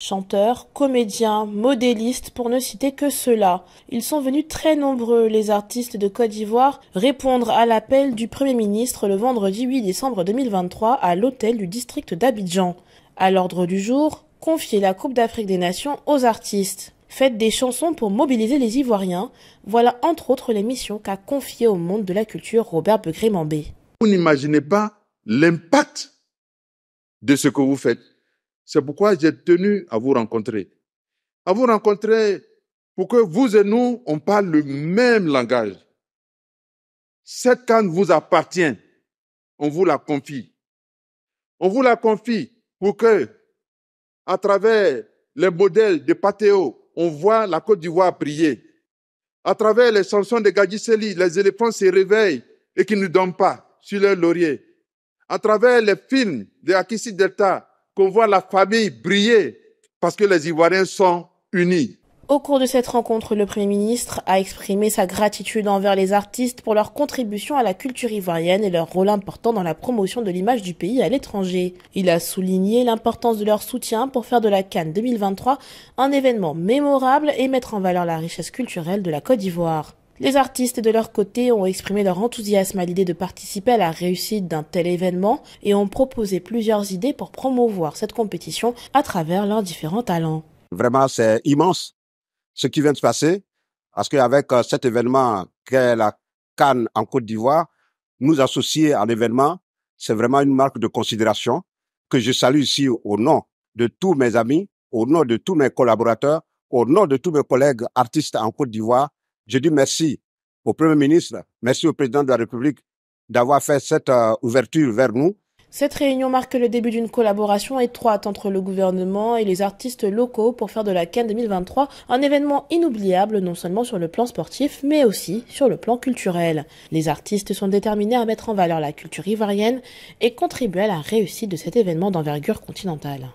Chanteurs, comédiens, modélistes, pour ne citer que ceux-là. Ils sont venus très nombreux, les artistes de Côte d'Ivoire, répondre à l'appel du Premier ministre le vendredi 8 décembre 2023 à l'hôtel du district d'Abidjan. À l'ordre du jour, confier la Coupe d'Afrique des Nations aux artistes. Faites des chansons pour mobiliser les Ivoiriens. Voilà entre autres les missions qu'a confiées au monde de la culture Robert begré Vous n'imaginez pas l'impact de ce que vous faites. C'est pourquoi j'ai tenu à vous rencontrer. À vous rencontrer pour que vous et nous, on parle le même langage. Cette canne vous appartient. On vous la confie. On vous la confie pour que, à travers les modèles de Pateo, on voit la Côte d'Ivoire prier. À travers les chansons de Gadiseli, les éléphants se réveillent et qui ne dorment pas sur leur laurier. À travers les films de Akissi Delta, qu'on voit la famille briller parce que les Ivoiriens sont unis. Au cours de cette rencontre, le Premier ministre a exprimé sa gratitude envers les artistes pour leur contribution à la culture ivoirienne et leur rôle important dans la promotion de l'image du pays à l'étranger. Il a souligné l'importance de leur soutien pour faire de la Cannes 2023 un événement mémorable et mettre en valeur la richesse culturelle de la Côte d'Ivoire. Les artistes, de leur côté, ont exprimé leur enthousiasme à l'idée de participer à la réussite d'un tel événement et ont proposé plusieurs idées pour promouvoir cette compétition à travers leurs différents talents. Vraiment, c'est immense ce qui vient de se passer, parce qu'avec euh, cet événement qu'est la Cannes en Côte d'Ivoire, nous associer à l'événement, c'est vraiment une marque de considération que je salue ici au nom de tous mes amis, au nom de tous mes collaborateurs, au nom de tous mes collègues artistes en Côte d'Ivoire je dis merci au Premier ministre, merci au Président de la République d'avoir fait cette euh, ouverture vers nous. Cette réunion marque le début d'une collaboration étroite entre le gouvernement et les artistes locaux pour faire de la Cannes 2023 un événement inoubliable non seulement sur le plan sportif mais aussi sur le plan culturel. Les artistes sont déterminés à mettre en valeur la culture ivoirienne et contribuer à la réussite de cet événement d'envergure continentale.